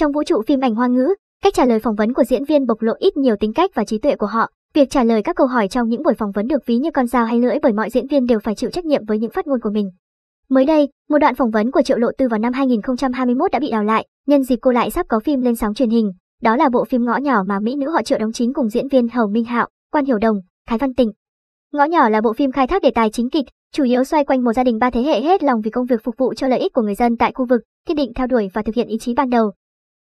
Trong vũ trụ phim ảnh hoa ngữ, cách trả lời phỏng vấn của diễn viên bộc lộ ít nhiều tính cách và trí tuệ của họ. Việc trả lời các câu hỏi trong những buổi phỏng vấn được ví như con dao hay lưỡi bởi mọi diễn viên đều phải chịu trách nhiệm với những phát ngôn của mình. Mới đây, một đoạn phỏng vấn của Triệu Lộ Tư vào năm 2021 đã bị đào lại, nhân dịp cô lại sắp có phim lên sóng truyền hình. Đó là bộ phim Ngõ nhỏ mà mỹ nữ họ Triệu đóng chính cùng diễn viên Hầu Minh Hạo, Quan Hiểu Đồng, Thái Văn Tịnh. Ngõ nhỏ là bộ phim khai thác đề tài chính kịch, chủ yếu xoay quanh một gia đình ba thế hệ hết lòng vì công việc phục vụ cho lợi ích của người dân tại khu vực, kiên định theo đuổi và thực hiện ý chí ban đầu,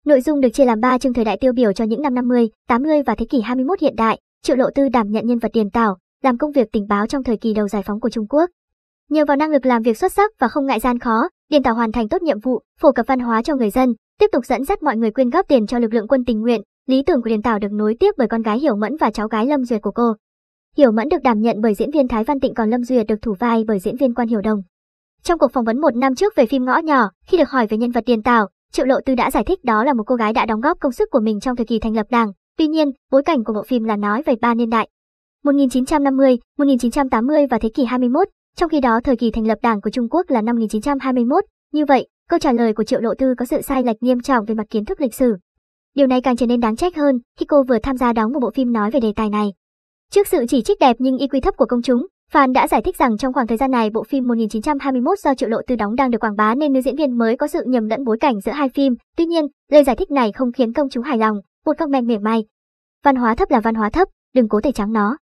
Nội dung được chia làm 3 chương thời đại tiêu biểu cho những năm 50, 80 và thế kỷ 21 hiện đại. Triệu Lộ Tư đảm nhận nhân vật tiền tảo, làm công việc tình báo trong thời kỳ đầu giải phóng của Trung Quốc. Nhờ vào năng lực làm việc xuất sắc và không ngại gian khó, Điền Tảo hoàn thành tốt nhiệm vụ, phổ cập văn hóa cho người dân, tiếp tục dẫn dắt mọi người quyên góp tiền cho lực lượng quân tình nguyện. Lý tưởng của Điền Tảo được nối tiếp bởi con gái Hiểu Mẫn và cháu gái Lâm Duyệt của cô. Hiểu Mẫn được đảm nhận bởi diễn viên Thái Văn Tịnh còn Lâm Duyệt được thủ vai bởi diễn viên Quan Hiểu Đồng. Trong cuộc phỏng vấn một năm trước về phim Ngõ Nhỏ, khi được hỏi về nhân vật Điền Tảo, Triệu Lộ Tư đã giải thích đó là một cô gái đã đóng góp công sức của mình trong thời kỳ thành lập đảng. Tuy nhiên, bối cảnh của bộ phim là nói về ba niên đại 1950, 1980 và thế kỷ 21, trong khi đó thời kỳ thành lập đảng của Trung Quốc là năm 1921. Như vậy, câu trả lời của Triệu Lộ Tư có sự sai lệch nghiêm trọng về mặt kiến thức lịch sử. Điều này càng trở nên đáng trách hơn khi cô vừa tham gia đóng một bộ phim nói về đề tài này. Trước sự chỉ trích đẹp nhưng y quy thấp của công chúng, Phan đã giải thích rằng trong khoảng thời gian này bộ phim 1921 do Triệu Lộ Tư đóng đang được quảng bá nên nữ diễn viên mới có sự nhầm lẫn bối cảnh giữa hai phim. Tuy nhiên, lời giải thích này không khiến công chúng hài lòng, một comment mỉa mai. Văn hóa thấp là văn hóa thấp, đừng cố tẩy trắng nó.